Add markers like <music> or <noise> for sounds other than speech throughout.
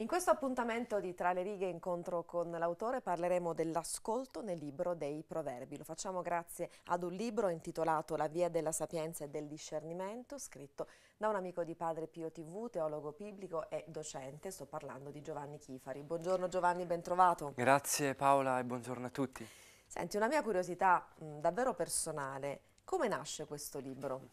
In questo appuntamento di Tra le righe incontro con l'autore parleremo dell'ascolto nel libro dei proverbi. Lo facciamo grazie ad un libro intitolato La via della sapienza e del discernimento, scritto da un amico di Padre Pio TV, teologo biblico e docente. Sto parlando di Giovanni Chifari. Buongiorno Giovanni, bentrovato. Grazie Paola e buongiorno a tutti. Senti, una mia curiosità mh, davvero personale, come nasce questo libro?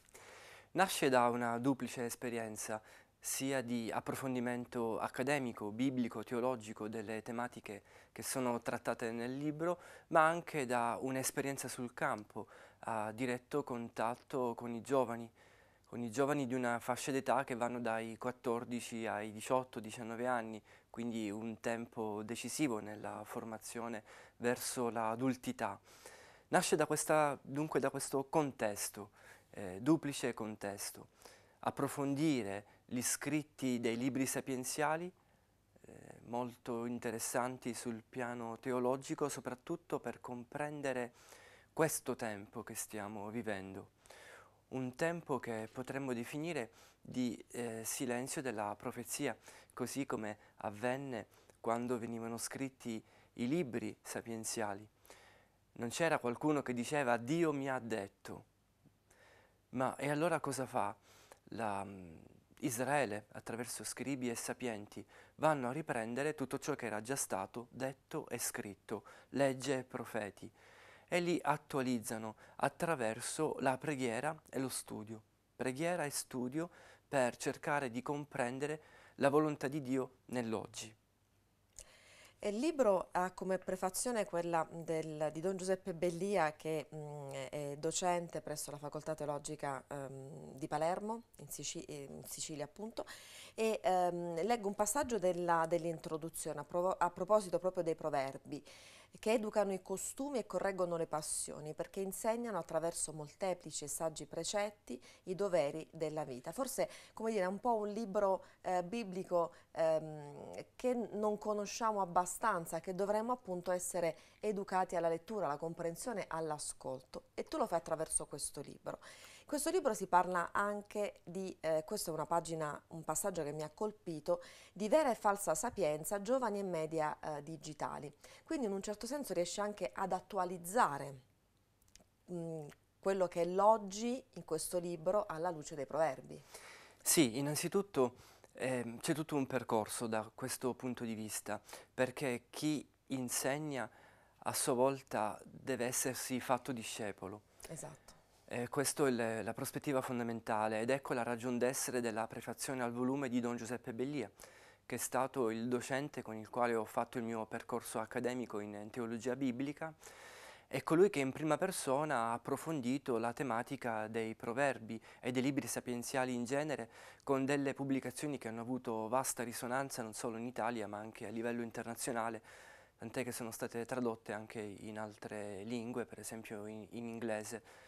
Nasce da una duplice esperienza sia di approfondimento accademico, biblico, teologico delle tematiche che sono trattate nel libro, ma anche da un'esperienza sul campo, a eh, diretto contatto con i giovani, con i giovani di una fascia d'età che vanno dai 14 ai 18-19 anni, quindi un tempo decisivo nella formazione verso l'adultità. Nasce da questa, dunque da questo contesto, eh, duplice contesto approfondire gli scritti dei libri sapienziali, eh, molto interessanti sul piano teologico, soprattutto per comprendere questo tempo che stiamo vivendo, un tempo che potremmo definire di eh, silenzio della profezia, così come avvenne quando venivano scritti i libri sapienziali. Non c'era qualcuno che diceva Dio mi ha detto, ma e allora cosa fa la, mm, Israele, attraverso scribi e sapienti, vanno a riprendere tutto ciò che era già stato detto e scritto, legge e profeti, e li attualizzano attraverso la preghiera e lo studio. Preghiera e studio per cercare di comprendere la volontà di Dio nell'oggi. Il libro ha come prefazione quella del, di Don Giuseppe Bellia che mh, è docente presso la Facoltà Teologica um, di Palermo, in, Sicilia, in Sicilia appunto, e um, leggo un passaggio dell'introduzione dell a, a proposito proprio dei proverbi che educano i costumi e correggono le passioni, perché insegnano attraverso molteplici e saggi precetti i doveri della vita. Forse, come dire, è un po' un libro eh, biblico ehm, che non conosciamo abbastanza, che dovremmo appunto essere educati alla lettura, alla comprensione, all'ascolto. E tu lo fai attraverso questo libro questo libro si parla anche di, eh, questa è una pagina, un passaggio che mi ha colpito, di vera e falsa sapienza, giovani e media eh, digitali. Quindi in un certo senso riesce anche ad attualizzare mh, mm, quello che è l'oggi in questo libro alla luce dei proverbi. Sì, innanzitutto eh, c'è tutto un percorso da questo punto di vista, perché chi insegna a sua volta deve essersi fatto discepolo. Esatto. Eh, questa è il, la prospettiva fondamentale ed ecco la ragion d'essere della prefazione al volume di Don Giuseppe Bellia, che è stato il docente con il quale ho fatto il mio percorso accademico in teologia biblica, è colui che in prima persona ha approfondito la tematica dei proverbi e dei libri sapienziali in genere con delle pubblicazioni che hanno avuto vasta risonanza non solo in Italia ma anche a livello internazionale, tant'è che sono state tradotte anche in altre lingue, per esempio in, in inglese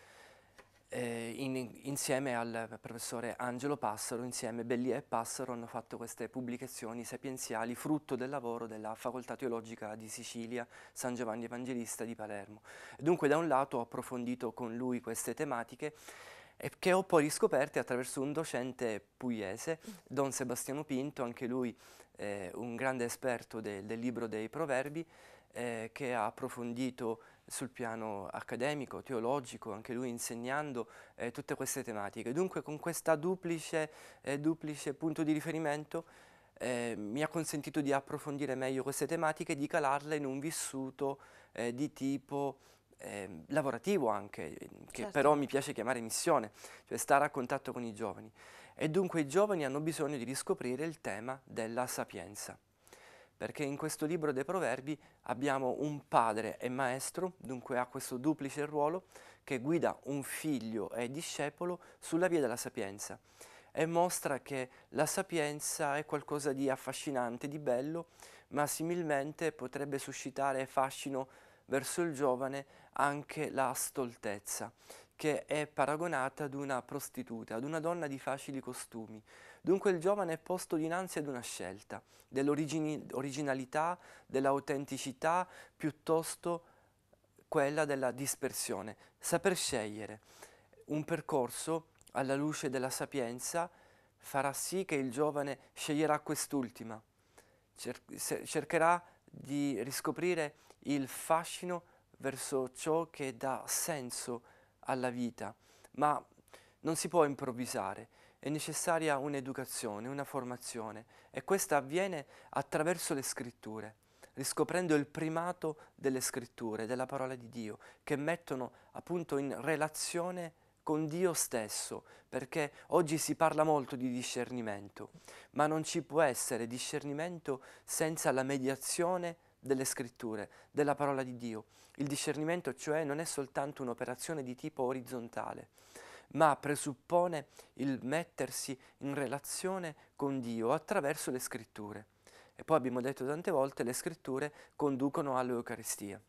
eh, in, insieme al professore Angelo Passaro, insieme Bellier e Passaro hanno fatto queste pubblicazioni sapienziali frutto del lavoro della Facoltà Teologica di Sicilia San Giovanni Evangelista di Palermo. Dunque da un lato ho approfondito con lui queste tematiche e eh, che ho poi riscoperte attraverso un docente pugliese, Don Sebastiano Pinto, anche lui eh, un grande esperto de del libro dei proverbi, eh, che ha approfondito sul piano accademico, teologico, anche lui insegnando eh, tutte queste tematiche. Dunque con questo duplice, eh, duplice, punto di riferimento eh, mi ha consentito di approfondire meglio queste tematiche e di calarle in un vissuto eh, di tipo ehm, lavorativo anche, che certo. però mi piace chiamare missione, cioè stare a contatto con i giovani. E dunque i giovani hanno bisogno di riscoprire il tema della sapienza perché in questo libro dei proverbi abbiamo un padre e maestro, dunque ha questo duplice ruolo, che guida un figlio e discepolo sulla via della sapienza e mostra che la sapienza è qualcosa di affascinante, di bello, ma similmente potrebbe suscitare fascino verso il giovane anche la stoltezza, che è paragonata ad una prostituta, ad una donna di facili costumi. Dunque il giovane è posto dinanzi ad una scelta, dell'originalità, dell'autenticità, piuttosto quella della dispersione. Saper scegliere un percorso alla luce della sapienza farà sì che il giovane sceglierà quest'ultima, Cer cercherà di riscoprire il fascino verso ciò che dà senso alla vita, ma non si può improvvisare, è necessaria un'educazione, una formazione e questa avviene attraverso le scritture, riscoprendo il primato delle scritture, della parola di Dio, che mettono appunto in relazione con Dio stesso, perché oggi si parla molto di discernimento, ma non ci può essere discernimento senza la mediazione delle scritture, della parola di Dio. Il discernimento cioè non è soltanto un'operazione di tipo orizzontale, ma presuppone il mettersi in relazione con Dio attraverso le scritture. E poi abbiamo detto tante volte, le scritture conducono all'Eucaristia.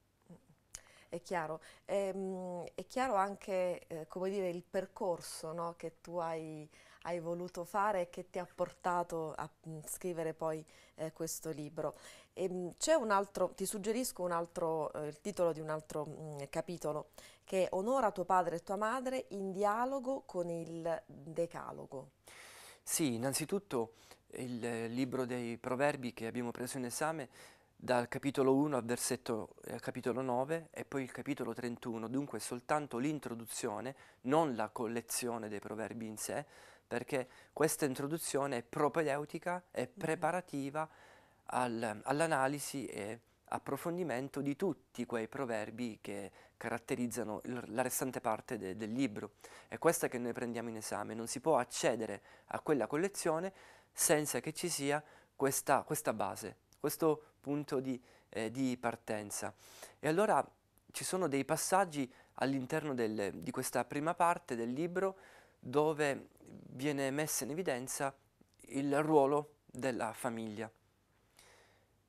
È chiaro, è, ehm, è chiaro anche eh, dire, il percorso no, che tu hai hai voluto fare e che ti ha portato a mm, scrivere poi eh, questo libro. Ehm, c'è un altro, ti suggerisco un altro, eh, il titolo di un altro mh, mm, capitolo, che è Onora tuo padre e tua madre in dialogo con il Decalogo. Sì, innanzitutto il eh, libro dei proverbi che abbiamo preso in esame dal capitolo 1 al versetto eh, capitolo 9 e poi il capitolo 31, dunque soltanto l'introduzione, non la collezione dei proverbi in sé, perché questa introduzione è propedeutica e mhm. preparativa al, all'analisi e approfondimento di tutti quei proverbi che caratterizzano il, la restante parte de, del libro. È questa che noi prendiamo in esame, non si può accedere a quella collezione senza che ci sia questa, questa base, questo punto di, eh, di, partenza. E allora ci sono dei passaggi all'interno del, di questa prima parte del libro dove viene messo in evidenza il ruolo della famiglia,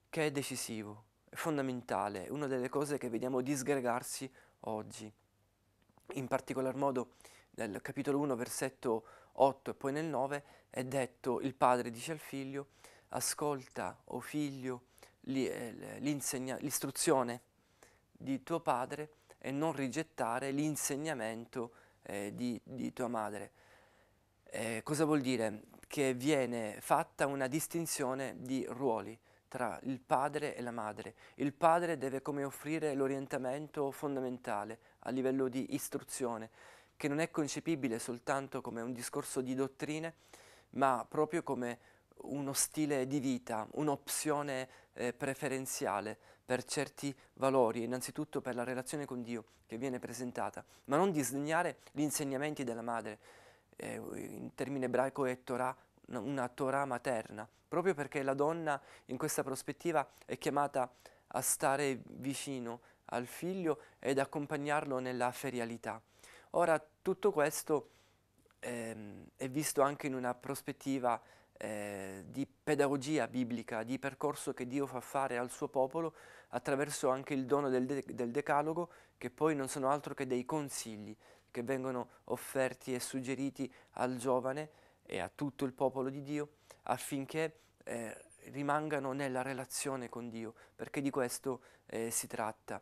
che è decisivo, è fondamentale, è una delle cose che vediamo disgregarsi oggi. In particolar modo nel capitolo 1, versetto 8 e poi nel 9 è detto il padre dice al figlio ascolta o oh figlio eh, l'istruzione di tuo padre e non rigettare l'insegnamento eh, di, di tua madre. Eh, cosa vuol dire? Che viene fatta una distinzione di ruoli tra il padre e la madre. Il padre deve come offrire l'orientamento fondamentale a livello di istruzione, che non è concepibile soltanto come un discorso di dottrine, ma proprio come uno stile di vita, un'opzione eh, preferenziale per certi valori, innanzitutto per la relazione con Dio che viene presentata, ma non disdegnare gli insegnamenti della madre eh, in termine ebraico è Torah, una Torah materna, proprio perché la donna in questa prospettiva è chiamata a stare vicino al figlio ed accompagnarlo nella ferialità. Ora, tutto questo ehm, è visto anche in una prospettiva eh, di pedagogia biblica, di percorso che Dio fa fare al suo popolo attraverso anche il dono del, de del decalogo, che poi non sono altro che dei consigli, che vengono offerti e suggeriti al giovane e a tutto il popolo di Dio affinché eh, rimangano nella relazione con Dio, perché di questo eh, si tratta.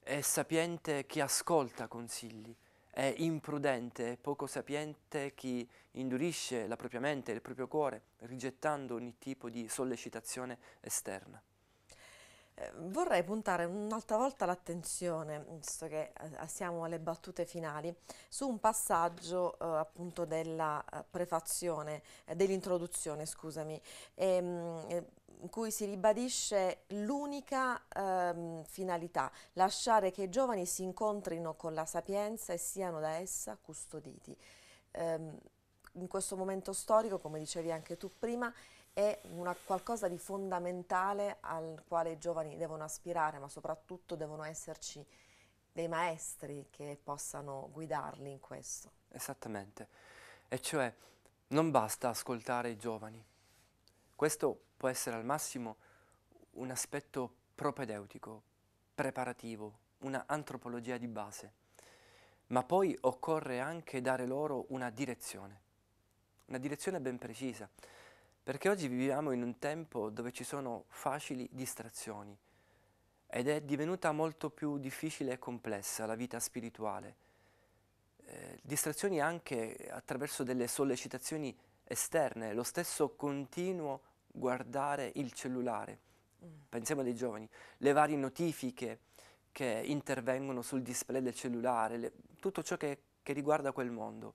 È sapiente chi ascolta consigli, è imprudente e poco sapiente chi indurisce la propria mente e il proprio cuore, rigettando ogni tipo di sollecitazione esterna. Ehm, vorrei puntare un'altra volta l'attenzione, visto che eh, siamo alle battute finali, su un passaggio eh, appunto della eh, prefazione, eh, dell'introduzione, scusami, ehm, eh, in cui si ribadisce l'unica ehm, finalità, lasciare che i giovani si incontrino con la sapienza e siano da essa custoditi. Ehm, in questo momento storico, come dicevi anche tu prima, è qualcosa di fondamentale al quale i giovani devono aspirare, ma soprattutto devono esserci dei maestri che possano guidarli in questo. Esattamente, e cioè non basta ascoltare i giovani, questo può essere al massimo un aspetto propedeutico, preparativo, una antropologia di base, ma poi occorre anche dare loro una direzione, una direzione ben precisa, perché oggi viviamo in un tempo dove ci sono facili distrazioni ed è divenuta molto più difficile e complessa la vita spirituale. Eh, distrazioni anche attraverso delle sollecitazioni esterne, lo stesso continuo guardare il cellulare. Mm. Pensiamo ai giovani, le varie notifiche che intervengono sul display del cellulare, le, tutto ciò che, che riguarda quel mondo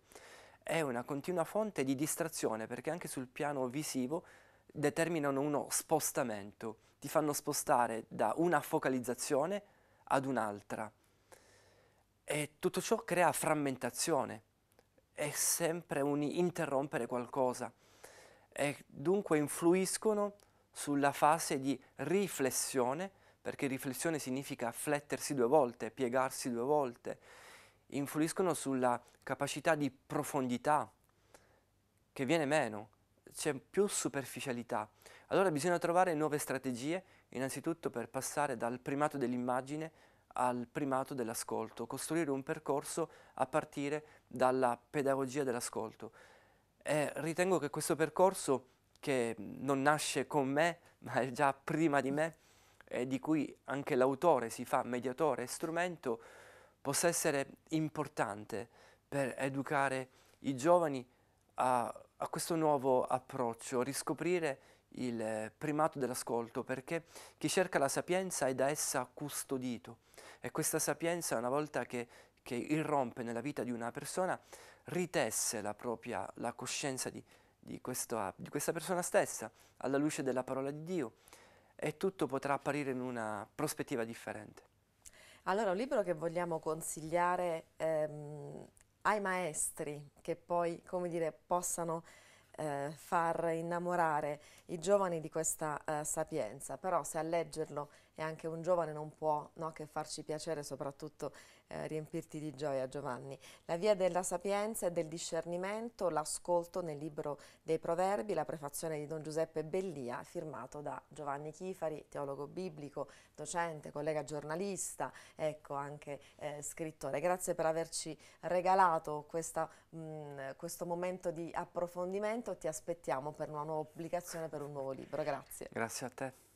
è una continua fonte di distrazione perché anche sul piano visivo determinano uno spostamento, ti fanno spostare da una focalizzazione ad un'altra. E tutto ciò crea frammentazione, è sempre un interrompere qualcosa e dunque influiscono sulla fase di riflessione, perché riflessione significa flettersi due volte, piegarsi due volte, influiscono sulla capacità di profondità che viene meno, c'è più superficialità. Allora bisogna trovare nuove strategie, innanzitutto per passare dal primato dell'immagine al primato dell'ascolto, costruire un percorso a partire dalla pedagogia dell'ascolto. ritengo che questo percorso, che non nasce con me, <laughs> ma è già prima di me, e di cui anche l'autore si fa mediatore e strumento, possa essere importante per educare i giovani a, a questo nuovo approccio, riscoprire il primato dell'ascolto perché chi cerca la sapienza è da essa custodito e questa sapienza una volta che, che irrompe nella vita di una persona ritesse la propria la coscienza di, di, questa, di questa persona stessa alla luce della parola di Dio e tutto potrà apparire in una prospettiva differente. Allora, un libro che vogliamo consigliare ehm, ai maestri che poi, come dire, possano eh, far innamorare i giovani di questa eh, sapienza, però se a leggerlo e anche un giovane non può no, che farci piacere, soprattutto eh, riempirti di gioia Giovanni. La via della sapienza e del discernimento, l'ascolto nel libro dei proverbi, la prefazione di Don Giuseppe Bellia, firmato da Giovanni Chifari, teologo biblico, docente, collega giornalista, ecco anche eh, scrittore. Grazie per averci regalato questa, mh, mm, questo momento di approfondimento, ti aspettiamo per una nuova pubblicazione, per un nuovo libro. Grazie. Grazie a te.